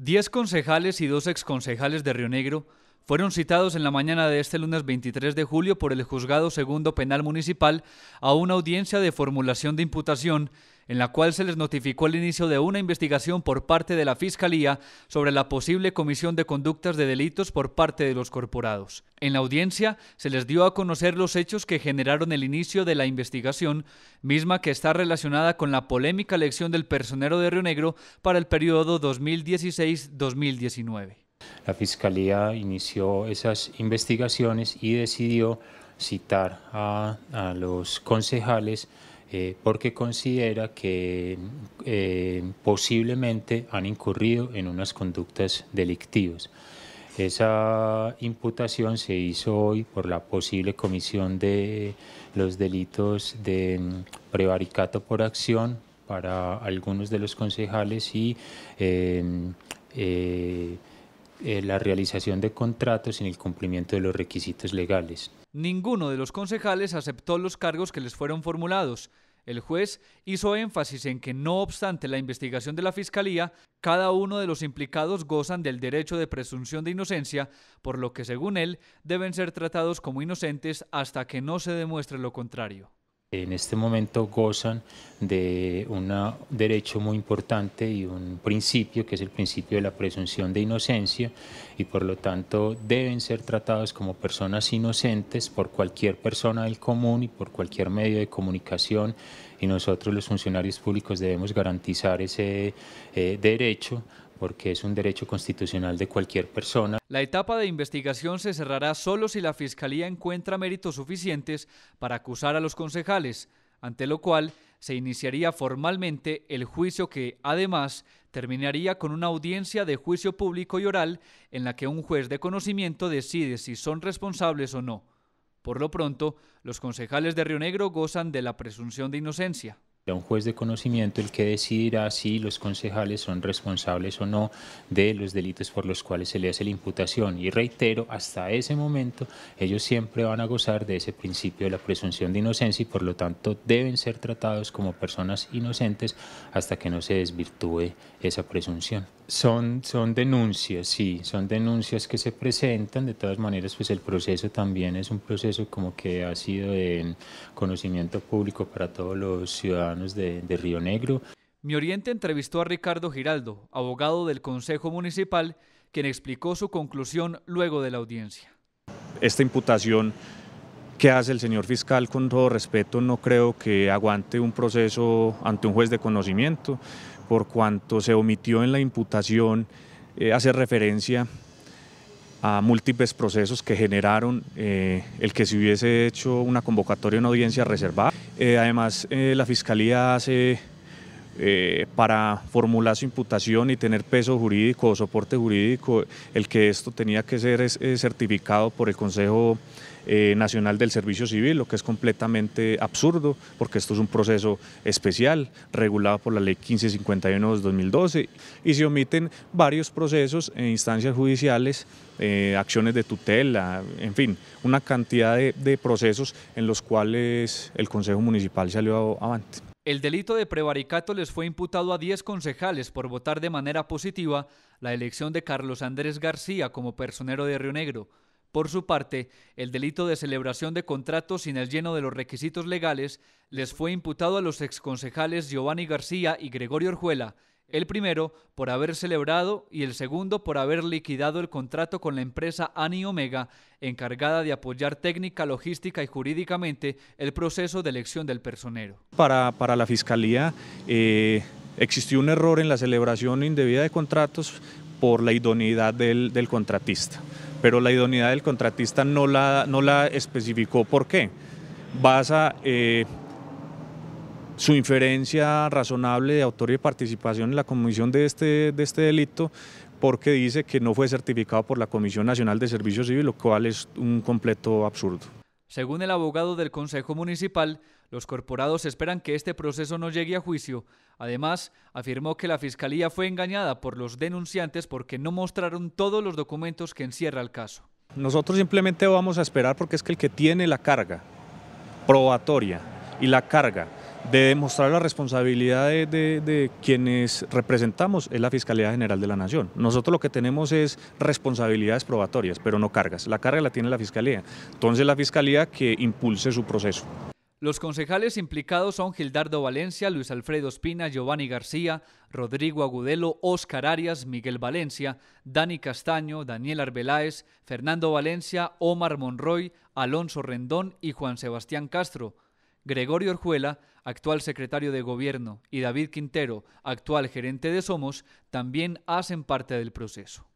Diez concejales y dos exconcejales de Río Negro fueron citados en la mañana de este lunes 23 de julio por el Juzgado Segundo Penal Municipal a una audiencia de formulación de imputación en la cual se les notificó el inicio de una investigación por parte de la Fiscalía sobre la posible comisión de conductas de delitos por parte de los corporados. En la audiencia se les dio a conocer los hechos que generaron el inicio de la investigación, misma que está relacionada con la polémica elección del personero de Río Negro para el periodo 2016-2019. La Fiscalía inició esas investigaciones y decidió citar a, los concejales eh, porque considera que eh, posiblemente han incurrido en unas conductas delictivas. Esa imputación se hizo hoy por la posible comisión de los delitos de mm, prevaricato por acción para algunos de los concejales y eh, eh, la realización de contratos sin el cumplimiento de los requisitos legales. Ninguno de los concejales aceptó los cargos que les fueron formulados. El juez hizo énfasis en que, no obstante la investigación de la Fiscalía, cada uno de los implicados gozan del derecho de presunción de inocencia, por lo que, según él, deben ser tratados como inocentes hasta que no se demuestre lo contrario. En este momento gozan de un derecho muy importante y un principio que es el principio de la presunción de inocencia y por lo tanto deben ser tratados como personas inocentes por cualquier persona del común y por cualquier medio de comunicación y nosotros los funcionarios públicos debemos garantizar ese eh, derecho porque es un derecho constitucional de cualquier persona. La etapa de investigación se cerrará solo si la Fiscalía encuentra méritos suficientes para acusar a los concejales, ante lo cual se iniciaría formalmente el juicio que, además, terminaría con una audiencia de juicio público y oral en la que un juez de conocimiento decide si son responsables o no. Por lo pronto, los concejales de Río Negro gozan de la presunción de inocencia un juez de conocimiento el que decidirá si los concejales son responsables o no de los delitos por los cuales se le hace la imputación. Y reitero, hasta ese momento ellos siempre van a gozar de ese principio de la presunción de inocencia y por lo tanto deben ser tratados como personas inocentes hasta que no se desvirtúe esa presunción. Son, son denuncias, sí, son denuncias que se presentan, de todas maneras pues el proceso también es un proceso como que ha sido en conocimiento público para todos los ciudadanos de, Río Negro. Mi Oriente entrevistó a Ricardo Giraldo, abogado del Consejo Municipal, quien explicó su conclusión luego de la audiencia. Esta imputación que hace el señor fiscal, con todo respeto, no creo que aguante un proceso ante un juez de conocimiento, por cuanto se omitió en la imputación eh, hacer referencia a múltiples procesos que generaron eh, el que se hubiese hecho una convocatoria en una audiencia reservada. Eh, además, eh, la Fiscalía hace eh, para formular su imputación y tener peso jurídico o soporte jurídico, el que esto tenía que ser es, eh, certificado por el Consejo eh, Nacional del Servicio Civil, lo que es completamente absurdo, porque esto es un proceso especial regulado por la Ley 1551 de 2012 y se omiten varios procesos en instancias judiciales, acciones de tutela, en fin, una cantidad de, de procesos en los cuales el Consejo Municipal salió avante. El delito de prevaricato les fue imputado a 10 concejales por votar de manera positiva la elección de Carlos Andrés García como personero de Río Negro. Por su parte, el delito de celebración de contratos sin el lleno de los requisitos legales les fue imputado a los exconcejales Giovanni García y Gregorio Orjuela, el primero por haber celebrado y el segundo por haber liquidado el contrato con la empresa Ani Omega, encargada de apoyar técnica, logística y jurídicamente el proceso de elección del personero. Para, para la Fiscalía eh, existió un error en la celebración indebida de contratos por la idoneidad del, contratista, pero la idoneidad del contratista no la, no la especificó por qué. Eh, su inferencia razonable de autoría y participación en la comisión este, de este, delito porque dice que no fue certificado por la Comisión Nacional de Servicios Civil, lo cual es un completo absurdo. Según el abogado del Consejo Municipal, los corporados esperan que este proceso no llegue a juicio. Además, afirmó que la Fiscalía fue engañada por los denunciantes porque no mostraron todos los documentos que encierra el caso. Nosotros simplemente vamos a esperar porque es que el que tiene la carga probatoria y la carga de demostrar la responsabilidad de, quienes representamos es la Fiscalía General de la Nación. Nosotros lo que tenemos es responsabilidades probatorias, pero no cargas. La carga la tiene la Fiscalía. Entonces la Fiscalía que impulse su proceso. Los concejales implicados son Gildardo Valencia, Luis Alfredo Espina, Giovanni García, Rodrigo Agudelo, Oscar Arias, Miguel Valencia, Dani Castaño, Daniel Arbeláez, Fernando Valencia, Omar Monroy, Alonso Rendón y Juan Sebastián Castro. Gregorio Orjuela, actual secretario de Gobierno, y David Quintero, actual gerente de Somos, también hacen parte del proceso.